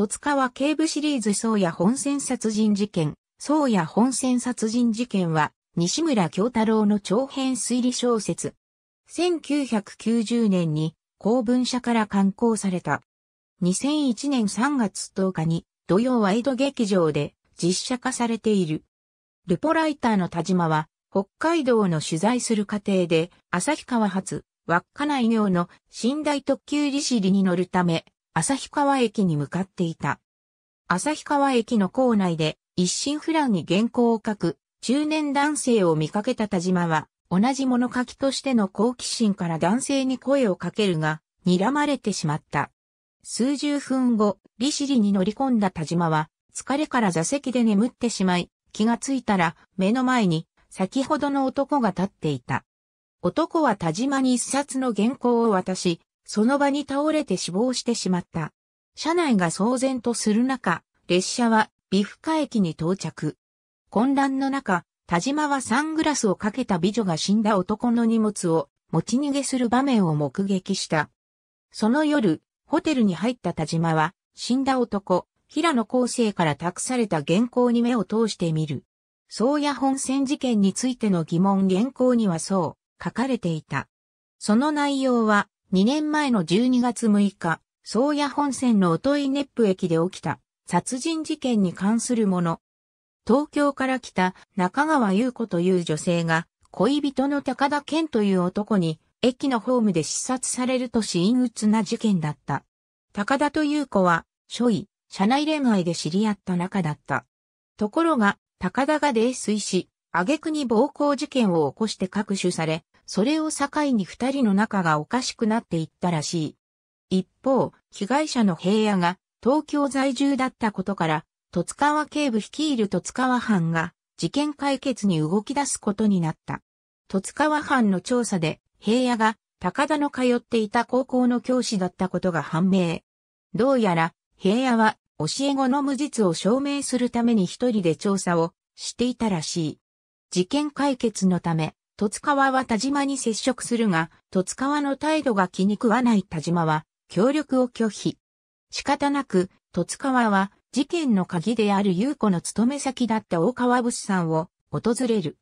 戸塚は警部シリーズ宗谷本線殺人事件、宗谷本線殺人事件は、西村京太郎の長編推理小説。1990年に公文社から刊行された。2001年3月10日に土曜ワイド劇場で実写化されている。ルポライターの田島は北海道の取材する過程で旭川発稚内業の寝台特急利尻に乗るため旭川駅に向かっていた。旭川駅の構内で一心不乱に原稿を書く中年男性を見かけた田島は同じ物書きとしての好奇心から男性に声をかけるが睨まれてしまった。数十分後、利尻に乗り込んだ田島は疲れから座席で眠ってしまい気がついたら目の前に先ほどの男が立っていた。男は田島に一冊の原稿を渡し、その場に倒れて死亡してしまった。車内が騒然とする中、列車は美深駅に到着。混乱の中、田島はサングラスをかけた美女が死んだ男の荷物を持ち逃げする場面を目撃した。その夜、ホテルに入った田島は、死んだ男、平野康生から託された原稿に目を通してみる。宗谷本線事件についての疑問原稿にはそう、書かれていた。その内容は、2年前の12月6日、宗谷本線の音井ネップ駅で起きた殺人事件に関するもの。東京から来た中川優子という女性が恋人の高田健という男に駅のホームで刺殺されると因鬱な事件だった。高田と優子は、初位、社内恋愛で知り合った仲だった。ところが、高田が泥酔し、挙句に暴行事件を起こして各種され、それを境に二人の仲がおかしくなっていったらしい。一方、被害者の平野が東京在住だったことから、戸塚川警部率いる戸塚川班が事件解決に動き出すことになった。戸塚川班の調査で、平野が高田の通っていた高校の教師だったことが判明。どうやら、平野は教え子の無実を証明するために一人で調査をしていたらしい。事件解決のため、戸津川は田島に接触するが、戸津川の態度が気に食わない田島は、協力を拒否。仕方なく、戸津川は、事件の鍵である優子の勤め先だった大川さんを訪れる。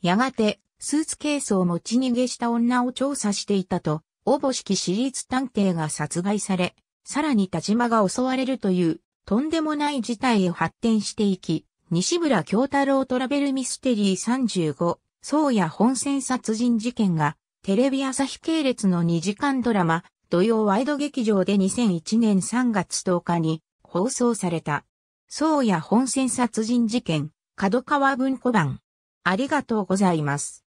やがて、スーツケースを持ち逃げした女を調査していたと、応募式私立探偵が殺害され、さらに田島が襲われるという、とんでもない事態へ発展していき、西村京太郎トラベルミステリー35宗谷本線殺人事件が、テレビ朝日系列の2時間ドラマ、土曜ワイド劇場で2001年3月10日に放送された。宗谷本線殺人事件、角川文庫版。ありがとうございます。